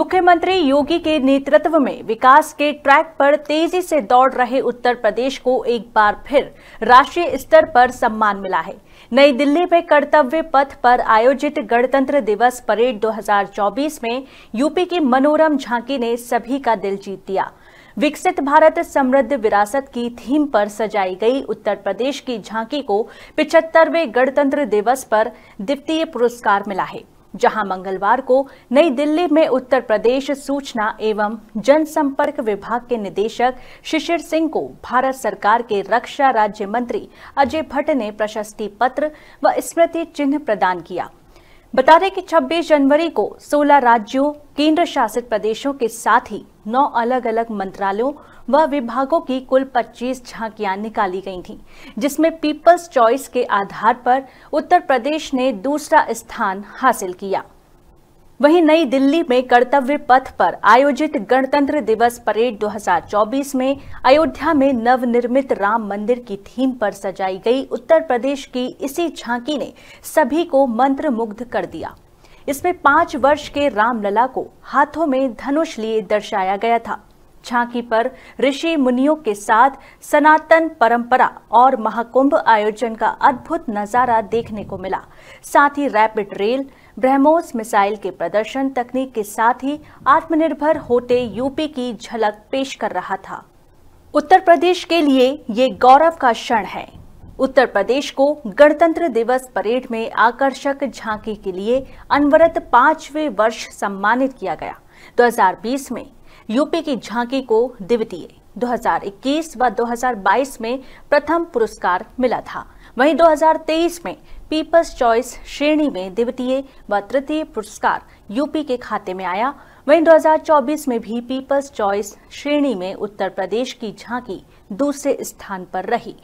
मुख्यमंत्री योगी के नेतृत्व में विकास के ट्रैक पर तेजी से दौड़ रहे उत्तर प्रदेश को एक बार फिर राष्ट्रीय स्तर पर सम्मान मिला है नई दिल्ली में कर्तव्य पथ पर आयोजित गणतंत्र दिवस परेड 2024 में यूपी की मनोरम झांकी ने सभी का दिल जीत दिया विकसित भारत समृद्ध विरासत की थीम पर सजाई गई उत्तर प्रदेश की झांकी को पिचहत्तरवें गणतंत्र दिवस पर द्वितीय पुरस्कार मिला है जहां मंगलवार को नई दिल्ली में उत्तर प्रदेश सूचना एवं जनसंपर्क विभाग के निदेशक शिशिर सिंह को भारत सरकार के रक्षा राज्य मंत्री अजय भट्ट ने प्रशस्ति पत्र व स्मृति चिन्ह प्रदान किया बता दें कि 26 जनवरी को 16 राज्यों केंद्र शासित प्रदेशों के साथ ही 9 अलग अलग मंत्रालयों व विभागों की कुल 25 झांकियां निकाली गई थीं, जिसमें पीपल्स चॉइस के आधार पर उत्तर प्रदेश ने दूसरा स्थान हासिल किया वहीं नई दिल्ली में कर्तव्य पथ पर आयोजित गणतंत्र दिवस परेड 2024 में अयोध्या में नवनिर्मित राम मंदिर की थीम पर सजाई गई उत्तर प्रदेश की इसी झांकी ने सभी को मंत्र मुग्ध कर दिया इसमें पांच वर्ष के रामलला को हाथों में धनुष लिए दर्शाया गया था झांकी पर ऋषि मुनियों के साथ सनातन परंपरा और महाकुंभ आयोजन का अद्भुत नजारा देखने को मिला साथ ही रैपिड रेल ब्रह्मोस मिसाइल के प्रदर्शन तकनीक के साथ ही आत्मनिर्भर होते यूपी की झलक पेश कर रहा था उत्तर प्रदेश के लिए ये गौरव का क्षण है उत्तर प्रदेश को गणतंत्र दिवस परेड में आकर्षक झांकी के लिए अनवरत पांचवे वर्ष सम्मानित किया गया 2020 में यूपी की झांकी को द्वितीय 2021 व 2022 में प्रथम पुरस्कार मिला था वहीं 2023 में पीपल्स चॉइस श्रेणी में द्वितीय व तृतीय पुरस्कार यूपी के खाते में आया वहीं 2024 में भी पीपल्स चॉइस श्रेणी में उत्तर प्रदेश की झांकी दूसरे स्थान पर रही